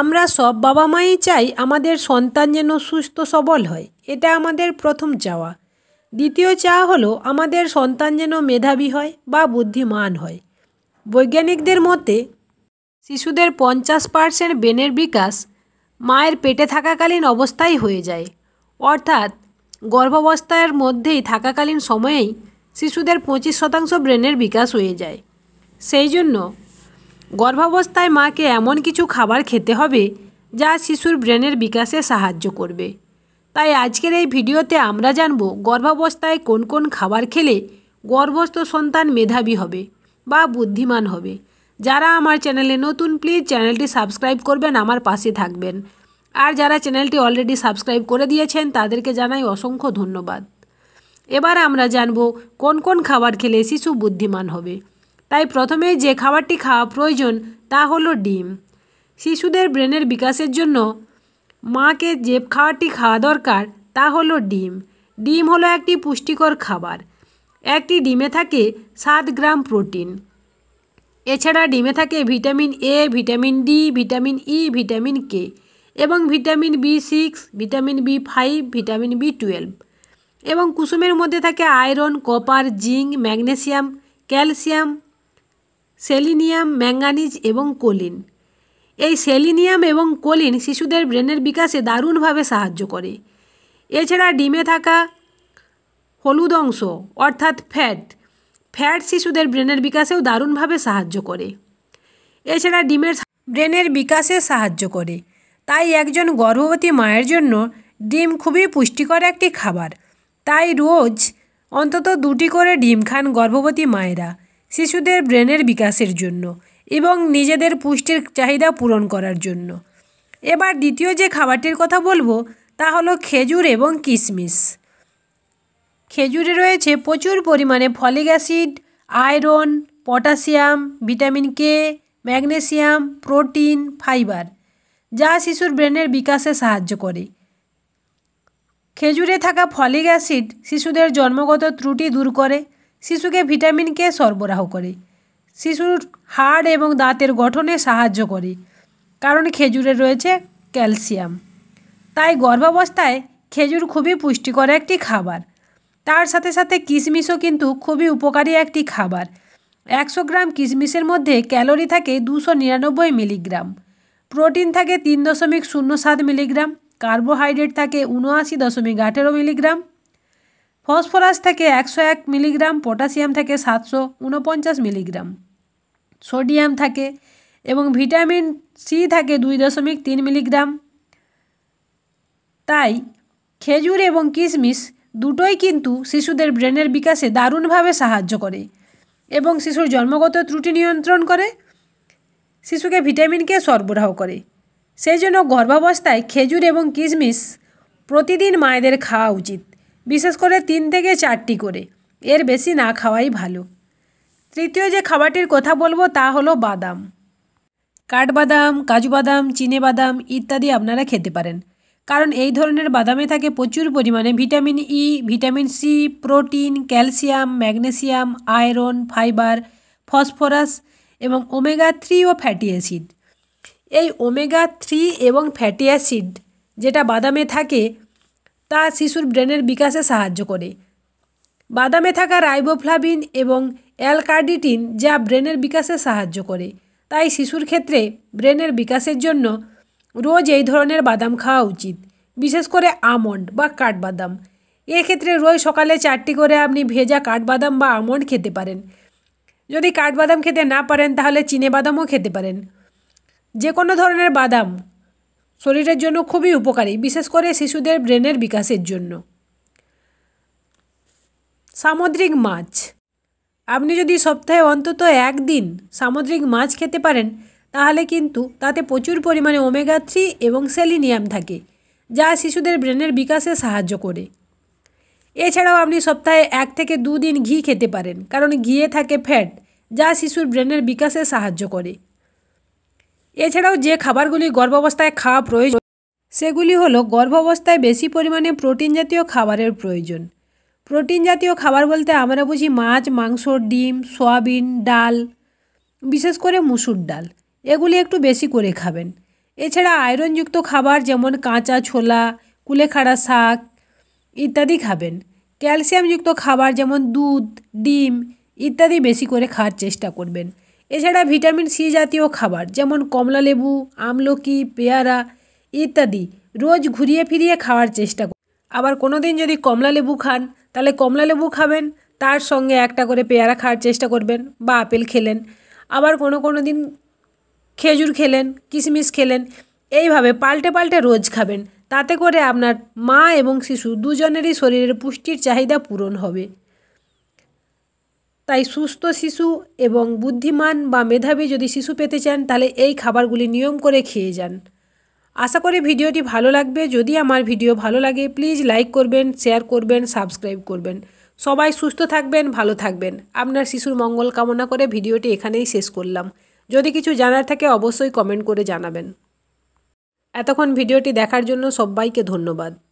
আমরা সব বাবা মাই চাই আমাদের সন্তান যেন সুস্থ সবল হয় এটা আমাদের প্রথম চাওয়া দ্বিতীয় চাওয়া হলো আমাদের সন্তান যেন মেধাবী হয় বা বুদ্ধিমান হয় বৈজ্ঞানিকদের মতে শিশুদের পঞ্চাশ পার্সেন্ট ব্রেনের বিকাশ মায়ের পেটে থাকাকালীন অবস্থায় হয়ে যায় অর্থাৎ গর্ভাবস্থার মধ্যেই থাকাকালীন সময়েই শিশুদের পঁচিশ শতাংশ ব্রেনের বিকাশ হয়ে যায় সেই জন্য গর্ভাবস্থায় মাকে এমন কিছু খাবার খেতে হবে যা শিশুর ব্রেনের বিকাশে সাহায্য করবে তাই আজকের এই ভিডিওতে আমরা জানব গর্ভাবস্থায় কোন কোন খাবার খেলে গর্ভস্থ সন্তান মেধাবী হবে বা বুদ্ধিমান হবে যারা আমার চ্যানেলে নতুন প্লিজ চ্যানেলটি সাবস্ক্রাইব করবেন আমার পাশে থাকবেন আর যারা চ্যানেলটি অলরেডি সাবস্ক্রাইব করে দিয়েছেন তাদেরকে জানাই অসংখ্য ধন্যবাদ এবার আমরা জানব কোন কোন খাবার খেলে শিশু বুদ্ধিমান হবে তাই প্রথমে যে খাবারটি খাওয়া প্রয়োজন তা হলো ডিম শিশুদের ব্রেনের বিকাশের জন্য মাকে যে খাবারটি খাওয়া দরকার তা হলো ডিম ডিম হলো একটি পুষ্টিকর খাবার একটি ডিমে থাকে সাত গ্রাম প্রোটিন এছাড়া ডিমে থাকে vitamin A vitamin D vitamin E vitamin K এবং vitamin B six vitamin B five vitamin B twelve এবং কুসুমের মধ্যে থাকে iron copper zinc magnesium calcium selenium manganese এবং কোলিন এই সেলিনিয়াম এবং কোলিন শিশুদের ব্রেনের বিকাশে দারুণভাবে সাহায্য করে এছাড়া ডিমে থাকা হলুদ অংশ অর্থাৎ ফ্যাট ফ্যাট শিশুদের ব্রেনের বিকাশেও দারুণভাবে সাহায্য করে এছাড়া ডিমের ব্রেনের বিকাশে সাহায্য করে তাই একজন গর্ভবতী মায়ের জন্য ডিম খুবই পুষ্টিকর একটি খাবার তাই রোজ অন্তত দুটি করে ডিম খান গর্ভবতী মায়েরা শিশুদের ব্রেনের বিকাশের জন্য এবং নিজেদের পুষ্টির চাহিদা পূরণ করার জন্য এবার দ্বিতীয় যে খাবারটির কথা বলবো তা হলো খেজুর এবং কিশমিশ খেজুরে রয়েছে প্রচুর পরিমাণে folic acid iron potassium vitamin K magnesium protein fibre যা শিশুর ব্রেনের বিকাশে সাহায্য করে খেজুরে থাকা ফলিক অ্যাসিড শিশুদের জন্মগত ত্রুটি দূর করে শিশুকে ভিটামিন কে সরবরাহ করে শিশুর হাড় এবং দাঁতের গঠনে সাহায্য করে কারণ খেজুরে রয়েছে ক্যালসিয়াম তাই গর্ভাবস্থায় খেজুর খুবই পুষ্টিকর একটি খাবার তার সাথে সাথে কিশমিশও কিন্তু খুবই উপকারী একটি খাবার একশো গ্রাম কিশমিশের মধ্যে ক্যালোরি থাকে দুশো নিরানব্বই মিলিগ্রাম প্রোটিন থাকে তিন দশমিক শূন্য সাত মিলিগ্রাম কার্বোহাইড্রেট থাকে উনআশি দশমিক আঠেরো মিলিগ্রাম ফসফরাস থেকে একশো এক মিলিগ্রাম পটাশিয়াম থেকে সাতশো উনপঞ্চাশ মিলিগ্রাম সোডিয়াম থাকে এবং ভিটামিন সি থাকে দুই দশমিক তিন মিলিগ্রাম তাই খেজুর এবং কিশমিশ দুটোই কিন্তু শিশুদের ব্রেনের বিকাশে দারুণভাবে সাহায্য করে এবং শিশুর জন্মগত ত্রুটি নিয়ন্ত্রণ করে শিশুকে ভিটামিনকে সরবরাহ করে সেই জন্য গর্ভাবস্থায় খেজুর এবং কিশমিশ প্রতিদিন মায়েদের খাওয়া উচিত বিশেষ করে তিন থেকে চারটি করে এর বেশি না খাওয়াই ভালো তৃতীয় যে খাবারটির কথা বলবো তা হলো বাদাম কাঠবাদাম কাজু বাদাম চিনে বাদাম ইত্যাদি আপনারা খেতে পারেন কারণ এই ধরনের বাদামে থাকে প্রচুর পরিমাণে vitamin E vitamin C protein calcium magnesium iron fibre phosphorus এবং ওমেগা থ্রি ও ফ্যাটি অ্যাসিড এই ওমেগা থ্রি এবং ফ্যাটি অ্যাসিড যেটা বাদামে থাকে তা শিশুর ব্রেনের বিকাশে সাহায্য করে বাদামে থাকা রাইবোফ্লাভিন এবং অ্যালকার্ডিটিন যা ব্রেনের বিকাশে সাহায্য করে তাই শিশুর ক্ষেত্রে ব্রেনের বিকাশের জন্য রোজ এই ধরনের বাদাম খাওয়া উচিত বিশেষ করে আমন্ড বা কাঠবাদাম এক্ষেত্রে রোজ সকালে চারটি করে আপনি ভেজা কাঠবাদাম বা আমন্ড খেতে পারেন যদি কাঠবাদাম খেতে না পারেন তাহলে চিনে বাদামও খেতে পারেন যে কোনো ধরনের বাদাম শরীরের জন্য খুবই উপকারী বিশেষ করে শিশুদের ব্রেনের বিকাশের জন্য সামুদ্রিক মাছ আপনি যদি সপ্তাহে অন্তত একদিন সামুদ্রিক মাছ খেতে পারেন তাহলে কিন্তু তাতে প্রচুর পরিমাণে ওমেগা থ্রি এবং সেলিনিয়াম থাকে যা শিশুদের ব্রেনের বিকাশে সাহায্য করে এছাড়াও আপনি সপ্তাহে এক থেকে দুদিন ঘি খেতে পারেন কারণ ঘিয়ে থাকে ফ্যাট যা শিশুর ব্রেনের বিকাশে সাহায্য করে এছাড়াও যে খাবারগুলি গর্ভাবস্থায় খাওয়া প্রয়োজন সেগুলি হলো গর্ভাবস্থায় বেশি পরিমাণে প্রোটিন জাতীয় খাবারের প্রয়োজন প্রোটিন জাতীয় খাবার বলতে আমরা বুঝি মাছ মাংস ডিম সয়াবিন ডাল বিশেষ করে মুসুর ডাল এগুলি একটু বেশি করে খাবেন এছাড়া আয়রনযুক্ত খাবার যেমন কাঁচা ছোলা কুলেখাড়া শাক ইত্যাদি খাবেন ক্যালসিয়ামযুক্ত খাবার যেমন দুধ ডিম ইত্যাদি বেশি করে খাওয়ার চেষ্টা করবেন এছাড়া ভিটামিন সি জাতীয় খাবার যেমন কমলালেবু আমলকি পেয়ারা ইত্যাদি রোজ ঘুরিয়ে ফিরিয়ে খাওয়ার চেষ্টা করুন আবার কোনো দিন যদি কমলালেবু খান তাহলে কমলালেবু খাবেন তার সঙ্গে একটা করে পেয়ারা খাওয়ার চেষ্টা করবেন বা আপেল খেলেন আবার কোনো কোনো দিন খেজুর খেলেন কিশমিশ খেলেন এইভাবে পাল্টে পাল্টে রোজ খাবেন তাতে করে আপনার মা এবং শিশু দুজনেরই শরীরের পুষ্টির চাহিদা পূরণ হবে তাই সুস্থ শিশু এবং বুদ্ধিমান বা মেধাবী যদি শিশু পেতে চান তাহলে এই খাবারগুলি নিয়ম করে খেয়ে যান আশা করি ভিডিওটি ভালো লাগবে যদি আমার ভিডিও ভালো লাগে প্লিজ লাইক করবেন শেয়ার করবেন সাবস্ক্রাইব করবেন সবাই সুস্থ থাকবেন ভালো থাকবেন আপনার শিশুর মঙ্গল কামনা করে ভিডিওটি এখানেই শেষ করলাম যদি কিছু জানার থাকে অবশ্যই কমেন্ট করে জানাবেন এতক্ষণ ভিডিওটি দেখার জন্য সবাইকে ধন্যবাদ